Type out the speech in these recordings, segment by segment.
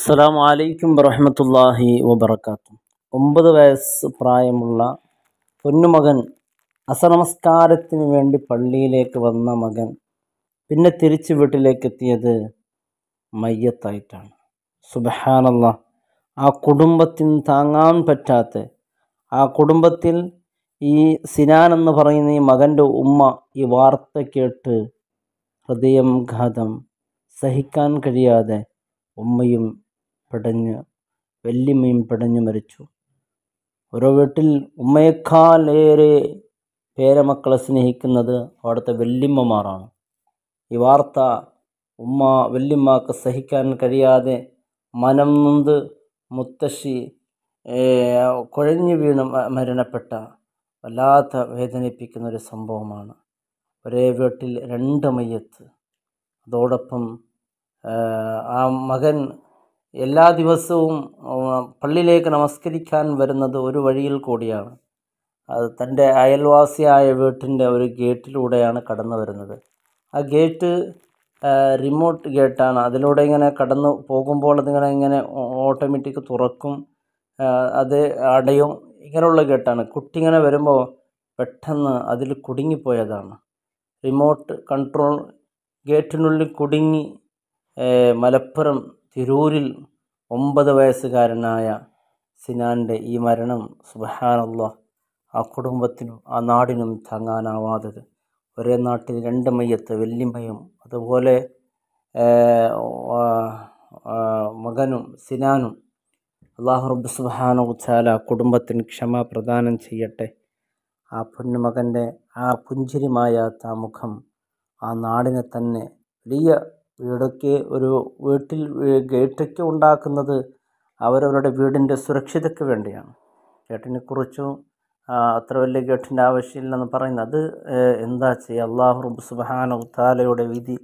അസ്സാം വലൈക്കും വറഹമത്തല്ലാഹി വബർക്കാത്തു ഒമ്പത് വയസ്സ് പ്രായമുള്ള പൊന്നുമകൻ അസനമസ്കാരത്തിന് വേണ്ടി പള്ളിയിലേക്ക് വന്ന മകൻ പിന്നെ തിരിച്ച് വീട്ടിലേക്ക് എത്തിയത് മയ്യത്തായിട്ടാണ് സുബഹാനല്ല ആ കുടുംബത്തിന് താങ്ങാൻ പറ്റാത്ത ആ കുടുംബത്തിൽ ഈ സിനാൻ എന്ന് പറയുന്ന ഈ മകൻ്റെ ഉമ്മ ഈ വാർത്ത കേട്ട് ഹൃദയം ഘാതം സഹിക്കാൻ കഴിയാതെ ഉമ്മയും പിടഞ്ഞ് വല്യമ്മയും പിടഞ്ഞു മരിച്ചു ഓരോ വീട്ടിൽ ഉമ്മയേക്കാൾ ഏറെ പേരമക്കളെ സ്നേഹിക്കുന്നത് അവിടുത്തെ വല്യമ്മമാരാണ് ഈ വാർത്ത ഉമ്മ വല്യമ്മക്ക് സഹിക്കാൻ കഴിയാതെ മനം നൊന്ത് മുത്തശ്ശി കുഴഞ്ഞു വീണ് മരണപ്പെട്ട വല്ലാത്ത വേദനിപ്പിക്കുന്ന ഒരു സംഭവമാണ് ഒരേ വീട്ടിൽ രണ്ട് മയ്യത്ത് അതോടൊപ്പം ആ മകൻ എല്ലാ ദിവസവും പള്ളിയിലേക്ക് നമസ്കരിക്കാൻ വരുന്നത് ഒരു വഴിയിൽ കൂടിയാണ് അത് തൻ്റെ അയൽവാസിയായ വീട്ടിൻ്റെ ഒരു ഗേറ്റിലൂടെയാണ് കടന്നു വരുന്നത് ആ ഗേറ്റ് റിമോട്ട് ഗേറ്റാണ് അതിലൂടെ ഇങ്ങനെ കടന്നു പോകുമ്പോൾ അതിങ്ങനെ ഇങ്ങനെ ഓട്ടോമാറ്റിക് തുറക്കും അത് അടയും ഇങ്ങനെയുള്ള ഗേറ്റാണ് കുട്ടി ഇങ്ങനെ വരുമ്പോൾ പെട്ടെന്ന് അതിൽ കുടുങ്ങിപ്പോയതാണ് റിമോട്ട് കൺട്രോൾ ഗേറ്റിനുള്ളിൽ കുടുങ്ങി മലപ്പുറം തിരൂരിൽ ഒമ്പത് വയസ്സുകാരനായ സിനാൻ്റെ ഈ മരണം സുബഹാനല്ല ആ കുടുംബത്തിനും ആ നാടിനും താങ്ങാനാവാത്തത് ഒരേ നാട്ടിൽ രണ്ട് മയ്യത്ത് വെല്ലിമ്മയും അതുപോലെ മകനും സിനാനും അള്ളാഹു റബ്ബ് സുബാന ഉച്ചാല കുടുംബത്തിന് ക്ഷമ പ്രദാനം ചെയ്യട്ടെ ആ പൊന്നുമകൻ്റെ ആ പുഞ്ചിരിമായ മുഖം ആ നാടിനെ തന്നെ വലിയ ഇവരുടെയൊക്കെ ഒരു വീട്ടിൽ ഗേറ്റൊക്കെ ഉണ്ടാക്കുന്നത് അവരവരുടെ വീടിൻ്റെ സുരക്ഷിതയ്ക്ക് വേണ്ടിയാണ് കുറിച്ചും അത്ര വലിയ ഗേട്ടിൻ്റെ ആവശ്യമില്ലെന്ന് പറയുന്നത് അത് എന്താ ചെയ്യുക അള്ളാഹു റബ്ബ് സുബാന ഉത്താലയുടെ വിധി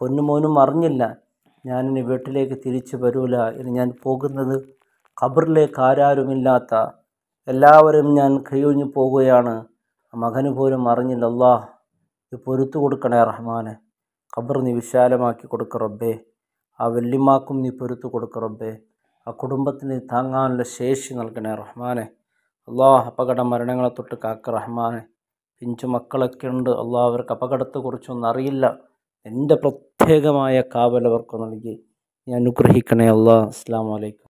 പൊന്നുമോനും അറിഞ്ഞില്ല ഞാനിനി വീട്ടിലേക്ക് തിരിച്ചു വരൂല ഇനി ഞാൻ പോകുന്നത് ഖബറിലേക്ക് ആരാരുമില്ലാത്ത എല്ലാവരും ഞാൻ കൈയൊഴിഞ്ഞു പോവുകയാണ് മകന് പോലും അറിഞ്ഞില്ല അള്ളാഹ് പൊരുത്തു കൊടുക്കണേ റഹ്മാനെ ഖബർ നീ വിശാലമാക്കി കൊടുക്ക റബ്ബേ ആ വെല്ലിമാക്കും നീ പൊരുത്തു കൊടുക്ക റബ്ബേ ആ കുടുംബത്തിന് താങ്ങാനുള്ള ശേഷി നൽകണേ റഹ്മാനെ അള്ളാ അപകട മരണങ്ങളെ തൊട്ട് കാക്ക റഹ്മാനെ പിഞ്ചു മക്കളൊക്കെ ഉണ്ട് അള്ളാ അവർക്ക് അപകടത്തെക്കുറിച്ചൊന്നും അറിയില്ല എൻ്റെ പ്രത്യേകമായ കാവൽ അവർക്ക് നൽകി ഞാൻ അനുഗ്രഹിക്കണേ അള്ളാഹ് അസ്ലാം വലൈക്കും